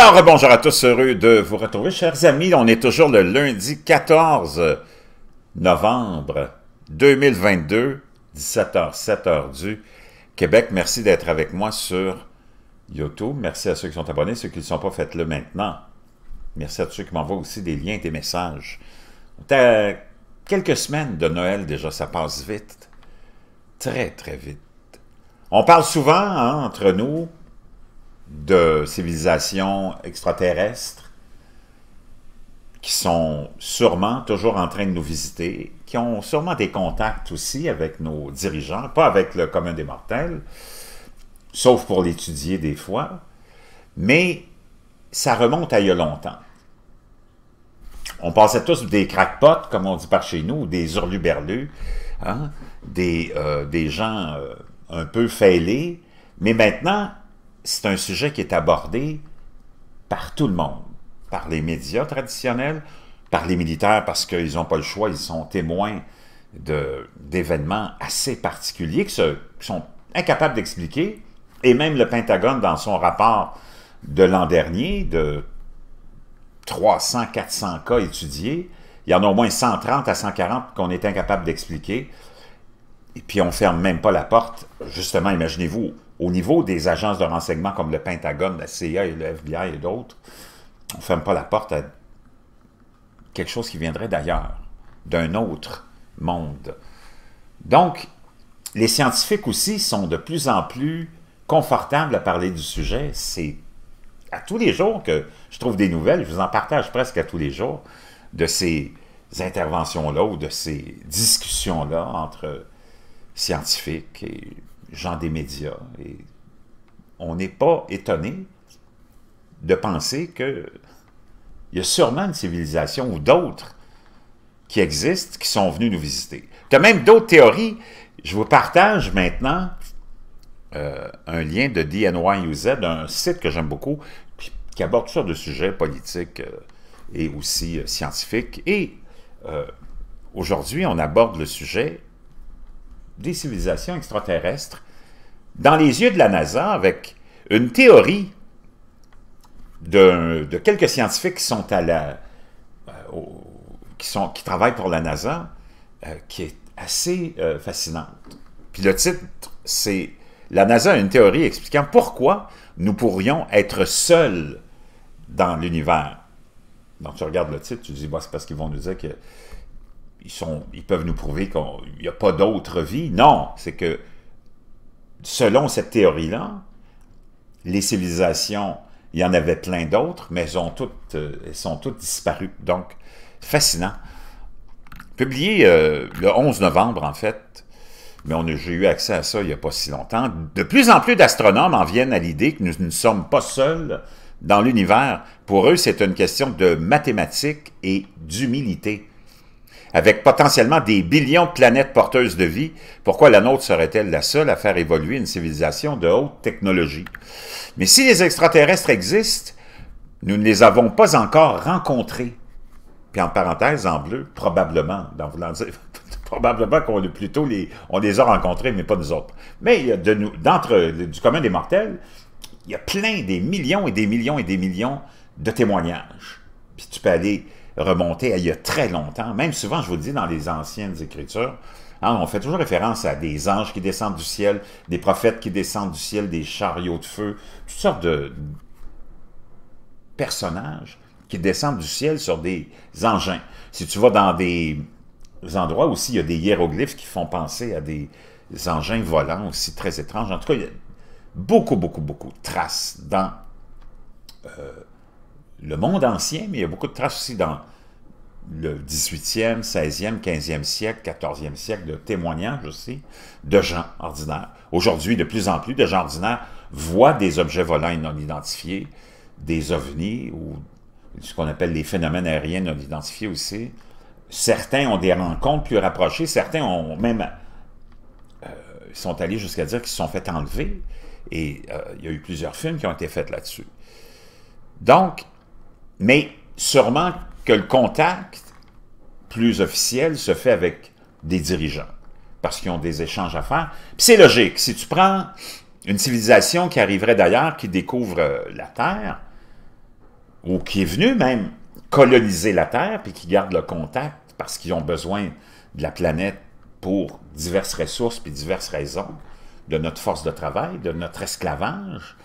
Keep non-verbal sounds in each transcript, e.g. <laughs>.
Alors, bonjour à tous, heureux de vous retrouver, chers amis. On est toujours le lundi 14 novembre 2022, 17h, 7h du Québec. Merci d'être avec moi sur YouTube. Merci à ceux qui sont abonnés, ceux qui ne sont pas, faites-le maintenant. Merci à ceux qui m'envoient aussi des liens, des messages. quelques semaines de Noël déjà, ça passe vite. Très, très vite. On parle souvent hein, entre nous de civilisations extraterrestres qui sont sûrement toujours en train de nous visiter, qui ont sûrement des contacts aussi avec nos dirigeants, pas avec le commun des mortels, sauf pour l'étudier des fois, mais ça remonte à il y a longtemps. On pensait tous des crackpots, comme on dit par chez nous, des hurluberlus, hein, des, euh, des gens euh, un peu fêlés, mais maintenant, c'est un sujet qui est abordé par tout le monde, par les médias traditionnels, par les militaires parce qu'ils n'ont pas le choix, ils sont témoins d'événements assez particuliers qui, sont incapables d'expliquer, et même le Pentagone dans son rapport de l'an dernier, de 300-400 cas étudiés, il y en a au moins 130 à 140 qu'on est incapable d'expliquer, et puis on ferme même pas la porte, justement, imaginez-vous, au niveau des agences de renseignement comme le Pentagone, la CIA et le FBI et d'autres, on ne ferme pas la porte à quelque chose qui viendrait d'ailleurs, d'un autre monde. Donc, les scientifiques aussi sont de plus en plus confortables à parler du sujet. C'est à tous les jours que je trouve des nouvelles, je vous en partage presque à tous les jours, de ces interventions-là ou de ces discussions-là entre scientifiques et gens des médias. Et on n'est pas étonné de penser qu'il y a sûrement une civilisation ou d'autres qui existent, qui sont venus nous visiter. Il y a même d'autres théories. Je vous partage maintenant euh, un lien de DNYUZ, un site que j'aime beaucoup, qui aborde toutes sortes de sujets politiques euh, et aussi euh, scientifiques. Et aujourd'hui, on aborde le sujet des civilisations extraterrestres dans les yeux de la NASA avec une théorie de, quelques scientifiques qui sont à la... Euh, qui, sont, qui travaillent pour la NASA euh, qui est assez euh, fascinante. Puis le titre, c'est « La NASA a une théorie expliquant pourquoi nous pourrions être seuls dans l'univers ». Donc, tu regardes le titre, tu dis bah, c'est parce qu'ils vont nous dire que ils, sont, ils peuvent nous prouver qu'il n'y a pas d'autre vie. Non, c'est que selon cette théorie-là, les civilisations, il y en avait plein d'autres, mais elles, ont toutes, euh, sont toutes disparues. Donc, fascinant. Publié euh, le 11 novembre, en fait, mais on j'ai eu accès à ça il n'y a pas si longtemps. De plus en plus d'astronomes en viennent à l'idée que nous ne sommes pas seuls dans l'univers. Pour eux, c'est une question de mathématiques et d'humilité avec potentiellement des billions de planètes porteuses de vie, pourquoi la nôtre serait-elle la seule à faire évoluer une civilisation de haute technologie? Mais si les extraterrestres existent, nous ne les avons pas encore rencontrés. Puis en parenthèse, en bleu, probablement, dans voulant <laughs> probablement qu'on les, plutôt les, on les a rencontrés, mais pas nous autres. Mais il y de nous, d'entre, du commun des mortels, il y a plein des millions et des millions et des millions de témoignages. Puis tu peux aller remonter il y a très longtemps. Même souvent, je vous le dis, dans les anciennes écritures, hein, on fait toujours référence à des anges qui descendent du ciel, des prophètes qui descendent du ciel, des chariots de feu, toutes sortes de personnages qui descendent du ciel sur des engins. Si tu vas dans des endroits aussi, il y a des hiéroglyphes qui font penser à des engins volants aussi très étranges. En tout cas, il y a beaucoup, beaucoup, beaucoup de traces dans euh, le monde ancien, mais il y a beaucoup de traces aussi dans le 18e, 16e, 15e siècle, 14e siècle, de témoignages aussi de gens ordinaires. Aujourd'hui, de plus en plus de gens ordinaires voient des objets volants et non identifiés, des ovnis ou ce qu'on appelle les phénomènes aériens non identifiés aussi. Certains ont des rencontres plus rapprochées, certains ont même euh, sont allés jusqu'à dire qu'ils se sont fait enlever. Et euh, il y a eu plusieurs films qui ont été faits là-dessus. Donc, mais sûrement que le contact plus officiel se fait avec des dirigeants parce qu'ils ont des échanges à faire. Puis c'est logique. Si tu prends une civilisation qui arriverait d'ailleurs, qui découvre euh, la Terre, ou qui est venue même coloniser la Terre, puis qui garde le contact parce qu'ils ont besoin de la planète pour diverses ressources puis diverses raisons, de notre force de travail, de notre esclavage,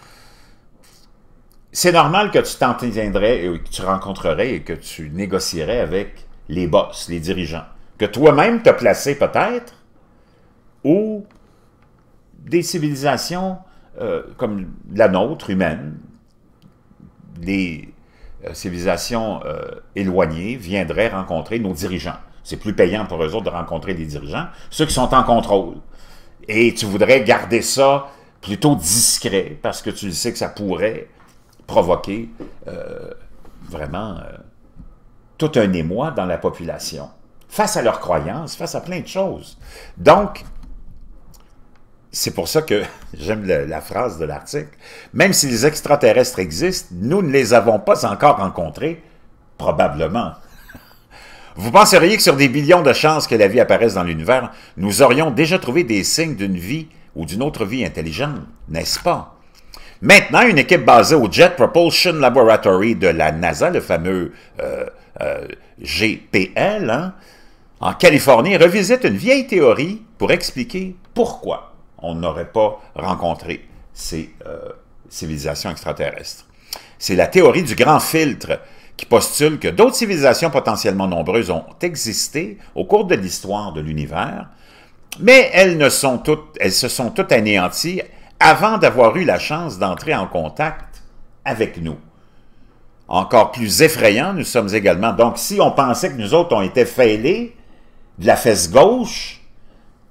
c'est normal que tu t'entendrais, et que tu rencontrerais et que tu négocierais avec les boss, les dirigeants, que toi-même t'as placé peut-être, ou des civilisations euh, comme la nôtre, humaine, des euh, civilisations euh, éloignées viendraient rencontrer nos dirigeants. C'est plus payant pour eux autres de rencontrer des dirigeants, ceux qui sont en contrôle. Et tu voudrais garder ça plutôt discret, parce que tu sais que ça pourrait provoqué euh, vraiment euh, tout un émoi dans la population, face à leurs croyances, face à plein de choses. Donc, c'est pour ça que <laughs> j'aime la phrase de l'article. Même si les extraterrestres existent, nous ne les avons pas encore rencontrés, probablement. <laughs> Vous penseriez que sur des billions de chances que la vie apparaisse dans l'univers, nous aurions déjà trouvé des signes d'une vie ou d'une autre vie intelligente, n'est-ce pas? Maintenant, une équipe basée au Jet Propulsion Laboratory de la NASA, le fameux euh, euh, GPL, hein, en Californie, revisite une vieille théorie pour expliquer pourquoi on n'aurait pas rencontré ces euh, civilisations extraterrestres. C'est la théorie du grand filtre qui postule que d'autres civilisations potentiellement nombreuses ont existé au cours de l'histoire de l'univers, mais elles, ne sont toutes, elles se sont toutes anéanties avant d'avoir eu la chance d'entrer en contact avec nous. Encore plus effrayant, nous sommes également. Donc, si on pensait que nous autres, on était fêlés de la fesse gauche,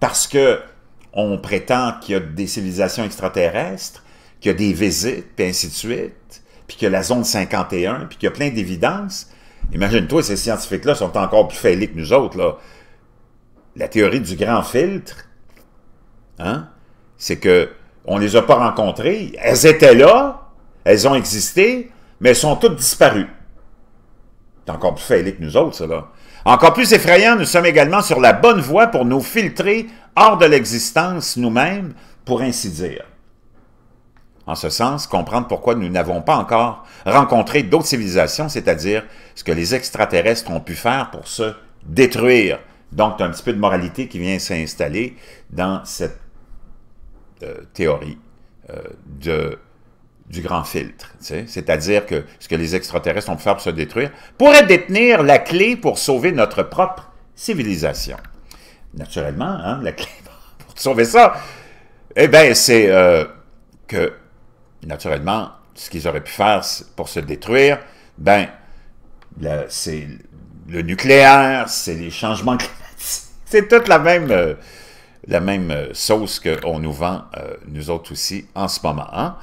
parce qu'on prétend qu'il y a des civilisations extraterrestres, qu'il y a des visites, puis ainsi de suite, puis qu'il y a la zone 51, puis qu'il y a plein d'évidences. Imagine-toi, ces scientifiques-là sont encore plus fêlés que nous autres. Là. La théorie du grand filtre, hein, c'est que on les a pas rencontrées. Elles étaient là, elles ont existé, mais elles sont toutes disparues. C'est encore plus faillé que nous autres, ça, Encore plus effrayant, nous sommes également sur la bonne voie pour nous filtrer hors de l'existence nous-mêmes, pour ainsi dire. En ce sens, comprendre pourquoi nous n'avons pas encore rencontré d'autres civilisations, c'est-à-dire ce que les extraterrestres ont pu faire pour se détruire. Donc, un petit peu de moralité qui vient s'installer dans cette euh, théorie euh, de, du grand filtre. C'est-à-dire que ce que les extraterrestres ont fait pour se détruire pourrait détenir la clé pour sauver notre propre civilisation. Naturellement, hein, la clé <laughs> pour sauver ça, eh bien, c'est euh, que, naturellement, ce qu'ils auraient pu faire pour se détruire, ben, c'est le nucléaire, c'est les changements <laughs> climatiques, c'est toute la même la même euh, sauce qu'on nous vend, euh, nous autres aussi, en ce moment. Hein.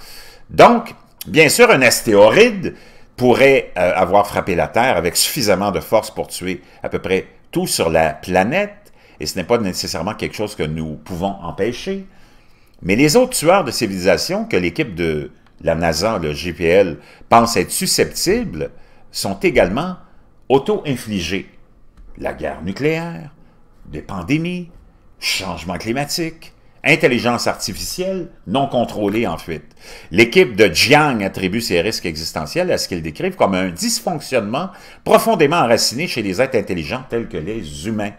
Donc, bien sûr, un astéroïde pourrait euh, avoir frappé la Terre avec suffisamment de force pour tuer à peu près tout sur la planète, et ce n'est pas nécessairement quelque chose que nous pouvons empêcher. Mais les autres tueurs de civilisation que l'équipe de la NASA, le GPL, pense être susceptibles, sont également auto-infligés. La guerre nucléaire, des pandémies, changement climatique, intelligence artificielle non contrôlée en fuite. L'équipe de Jiang attribue ces risques existentiels à ce qu'ils décrivent comme un dysfonctionnement profondément enraciné chez les êtres intelligents tels que les humains.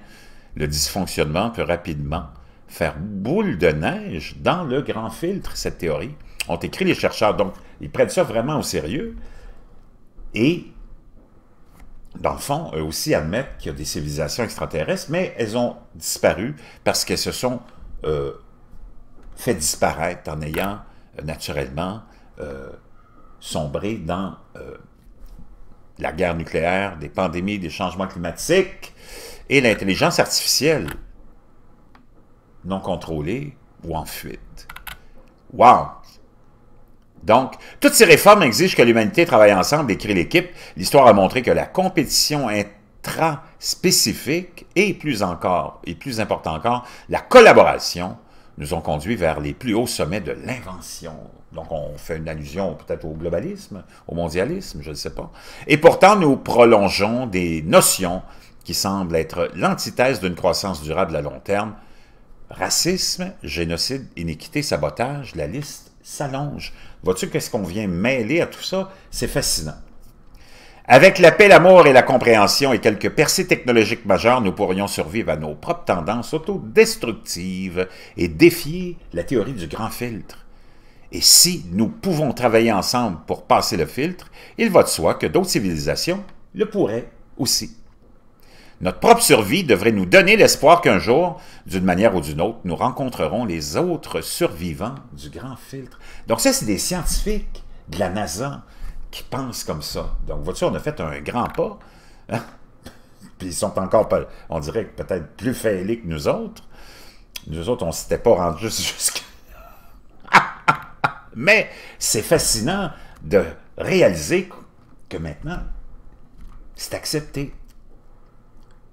Le dysfonctionnement peut rapidement faire boule de neige dans le grand filtre, cette théorie. Ont écrit les chercheurs, donc ils prennent ça vraiment au sérieux. Et D'enfants eux aussi admettent qu'il y a des civilisations extraterrestres, mais elles ont disparu parce qu'elles se sont euh, fait disparaître en ayant euh, naturellement euh, sombré dans la guerre nucléaire, des pandémies, des changements climatiques et l'intelligence artificielle non contrôlée ou en fuite. Wow! Donc, toutes ces réformes exigent que l'humanité travaille ensemble et l'équipe. L'histoire a montré que la compétition intra-spécifique et plus encore, et plus important encore, la collaboration nous ont conduit vers les plus hauts sommets de l'invention. Donc, on fait une allusion peut-être au globalisme, au mondialisme, je ne sais pas. Et pourtant, nous prolongeons des notions qui semblent être l'antithèse d'une croissance durable à long terme. Racisme, génocide, iniquité, sabotage, la liste s'allonge. Vois-tu qu'est-ce qu'on vient mêler à tout ça? C'est fascinant. Avec la paix, l'amour et la compréhension et quelques percées technologiques majeures, nous pourrions survivre à nos propres tendances autodestructives et défier la théorie du grand filtre. Et si nous pouvons travailler ensemble pour passer le filtre, il va de soi que d'autres civilisations le pourraient aussi. Notre propre survie devrait nous donner l'espoir qu'un jour, d'une manière ou d'une autre, nous rencontrerons les autres survivants du grand filtre. Donc ça, c'est des scientifiques de la NASA qui pensent comme ça. Donc, vois-tu, on a fait un grand pas. Hein? <laughs> Puis ils sont encore, on dirait, peut-être plus fêlés que nous autres. Nous autres, on ne s'était pas rendus <laughs> jusqu'à... <laughs> Mais c'est fascinant de réaliser que maintenant, c'est accepté.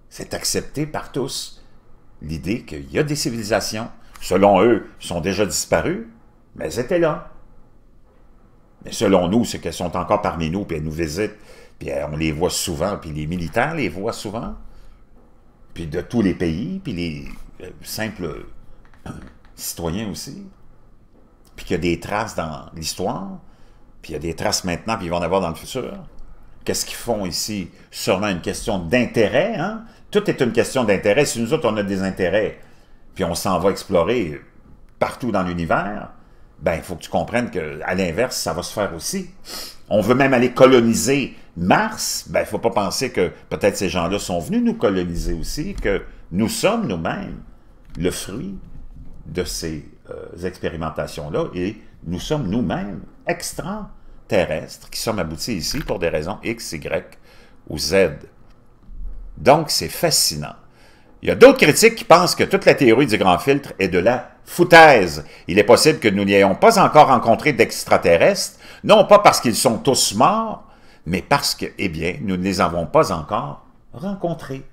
C'est accepté par tous. L'idée qu'il y a des civilisations, selon eux, sont déjà disparues, mais elles étaient là. Mais selon nous, c'est qu'elles sont encore parmi nous, puis elles nous visitent, puis euh, on les voit souvent, puis les militaires les voient souvent, puis de tous les pays, puis les euh, simples euh, citoyens aussi, puis qu'il y a des traces dans l'histoire, puis il y a des traces maintenant, puis il va en avoir dans le futur. Qu'est-ce qu'ils font ici? Sûrement une question d'intérêt, hein? Tout est une question d'intérêt. Si nous autres, on a des intérêts, puis on s'en va explorer partout dans l'univers, ben il faut que tu comprennes que à l'inverse, ça va se faire aussi. On veut même aller coloniser Mars, ben il faut pas penser que peut-être ces gens-là sont venus nous coloniser aussi, que nous sommes nous-mêmes le fruit de ces euh, expérimentations-là et nous sommes nous-mêmes extraterrestres qui sommes aboutis ici pour des raisons X, Y ou Z. Donc, c'est fascinant. Il y a d'autres critiques qui pensent que toute la théorie du grand filtre est de la foutaise. Il est possible que nous n'ayons pas encore rencontré d'extraterrestres, non pas parce qu'ils sont tous morts, mais parce que, eh bien, nous ne les avons pas encore rencontrés.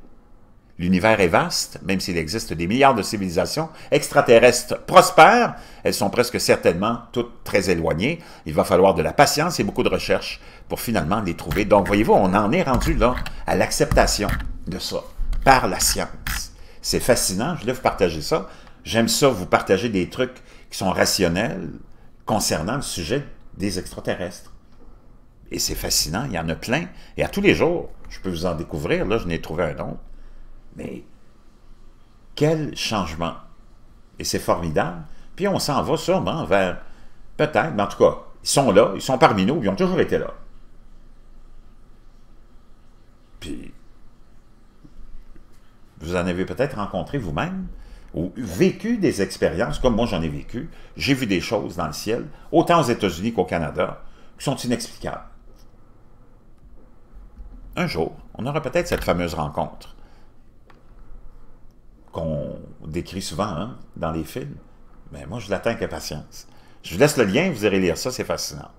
L'univers est vaste, même s'il existe des milliards de civilisations extraterrestres prospères, elles sont presque certainement toutes très éloignées. Il va falloir de la patience et beaucoup de recherche pour finalement les trouver. Donc, voyez-vous, on en est rendu là à l'acceptation de ça par la science. C'est fascinant, je voulais vous partager ça. J'aime ça, vous partager des trucs qui sont rationnels concernant le sujet des extraterrestres. Et c'est fascinant, il y en a plein. Et à tous les jours, je peux vous en découvrir, là, je n'ai trouvé un autre. Mais quel changement! Et c'est formidable. Puis on s'en va sûrement vers, peut-être, mais en tout cas, ils sont là, ils sont parmi nous, ils ont toujours été là. Puis vous en avez peut-être rencontré vous-même, ou vécu des expériences, comme moi j'en ai vécu, j'ai vu des choses dans le ciel, autant aux États-Unis qu'au Canada, qui sont inexplicables. Un jour, on aura peut-être cette fameuse rencontre qu'on décrit souvent hein, dans les films, mais moi je l'attends avec impatience. Je vous laisse le lien, vous irez lire ça, c'est fascinant.